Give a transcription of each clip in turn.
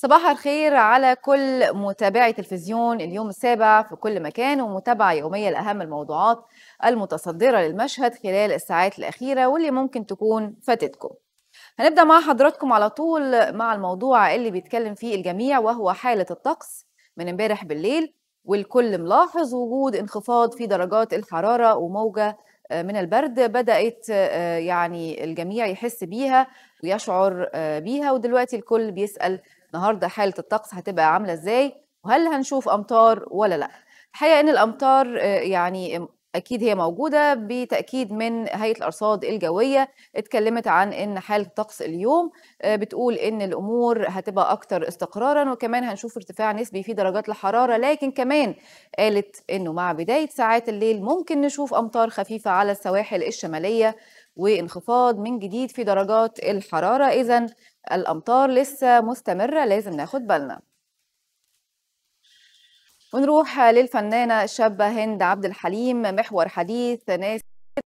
صباح الخير على كل متابعي تلفزيون اليوم السابع في كل مكان ومتابعة يومية لأهم الموضوعات المتصدرة للمشهد خلال الساعات الأخيرة واللي ممكن تكون فاتتكم هنبدأ مع حضراتكم على طول مع الموضوع اللي بيتكلم فيه الجميع وهو حالة الطقس من امبارح بالليل والكل ملاحظ وجود انخفاض في درجات الحرارة وموجة آه، من البرد بدأت آه، يعني الجميع يحس بيها ويشعر آه، بيها ودلوقتي الكل بيسأل النهارده حاله الطقس هتبقى عامله ازاي وهل هنشوف امطار ولا لا الحقيقه ان الامطار آه، يعني اكيد هي موجوده بتاكيد من هيئه الارصاد الجويه اتكلمت عن ان حاله الطقس اليوم آه، بتقول ان الامور هتبقى اكتر استقرارا وكمان هنشوف ارتفاع نسبي في درجات الحراره لكن كمان قالت انه مع بدايه ساعات الليل ممكن نشوف امطار خفيفه على السواحل الشماليه وانخفاض من جديد في درجات الحرارة إذا الأمطار لسه مستمرة لازم ناخد بالنا ونروح للفنانة الشابة هند عبد الحليم محور حديث ناس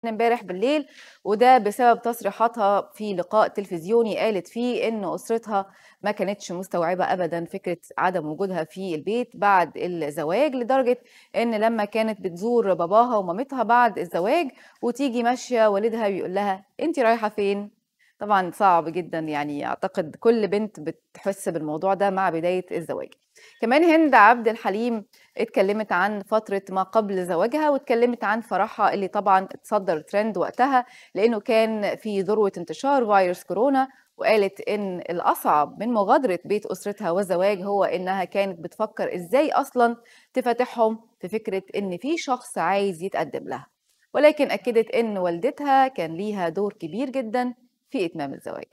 امبارح بالليل وده بسبب تصريحاتها في لقاء تلفزيوني قالت فيه ان اسرتها ما كانتش مستوعبه ابدا فكره عدم وجودها في البيت بعد الزواج لدرجه ان لما كانت بتزور باباها ومامتها بعد الزواج وتيجي ماشيه والدها بيقول لها انت رايحه فين طبعا صعب جدا يعني اعتقد كل بنت بتحس بالموضوع ده مع بدايه الزواج كمان هند عبد الحليم اتكلمت عن فتره ما قبل زواجها واتكلمت عن فرحها اللي طبعا اتصدر ترند وقتها لانه كان في ذروه انتشار فيروس كورونا وقالت ان الاصعب من مغادره بيت اسرتها والزواج هو انها كانت بتفكر ازاي اصلا تفتحهم في فكره ان في شخص عايز يتقدم لها ولكن اكدت ان والدتها كان ليها دور كبير جدا في إتمام الزواج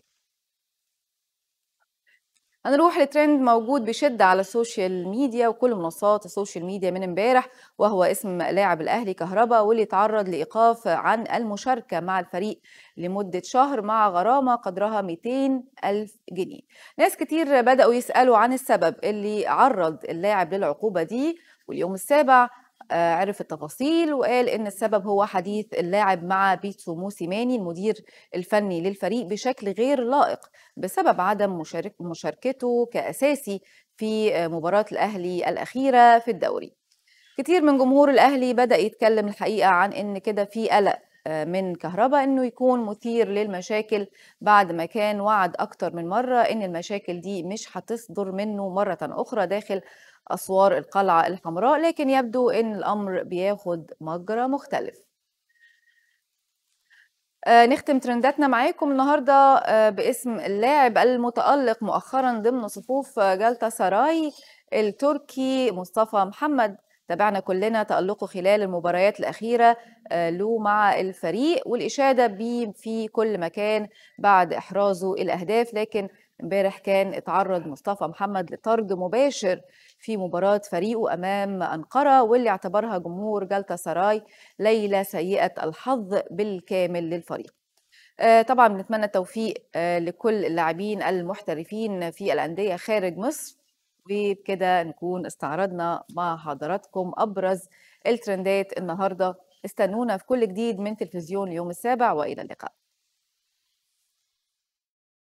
هنروح لترند موجود بشدة على السوشيال ميديا وكل منصات السوشيال ميديا من امبارح وهو اسم لاعب الأهلي كهربا واللي تعرض لإيقاف عن المشاركة مع الفريق لمدة شهر مع غرامة قدرها 200 ألف جنيه ناس كتير بدأوا يسألوا عن السبب اللي عرض اللاعب للعقوبة دي واليوم السابع آه، عرف التفاصيل وقال ان السبب هو حديث اللاعب مع بيتسو موسيماني المدير الفني للفريق بشكل غير لائق بسبب عدم مشارك مشاركته كاساسي في آه، مباراه الاهلي الاخيره في الدوري كتير من جمهور الاهلي بدا يتكلم الحقيقه عن ان كده في قلق من كهرباء انه يكون مثير للمشاكل بعد ما كان وعد اكتر من مره ان المشاكل دي مش هتصدر منه مره اخرى داخل اسوار القلعه الحمراء لكن يبدو ان الامر بياخد مجرى مختلف آه، نختم ترنداتنا معاكم النهاردة آه، باسم اللاعب المتألق مؤخرا ضمن صفوف جلطة آه، سراي التركي مصطفى محمد تابعنا كلنا تألقه خلال المباريات الأخيرة آه، له مع الفريق والإشادة بيه في كل مكان بعد إحرازه الأهداف لكن امبارح كان اتعرض مصطفى محمد لطرد مباشر في مباراة فريقه أمام أنقرة واللي اعتبرها جمهور جلتا سراي ليلة سيئة الحظ بالكامل للفريق آه، طبعا بنتمنى التوفيق آه، لكل اللاعبين المحترفين في الأندية خارج مصر وبكده نكون استعرضنا مع حضراتكم أبرز الترندات النهاردة استنونا في كل جديد من تلفزيون اليوم السابع وإلى اللقاء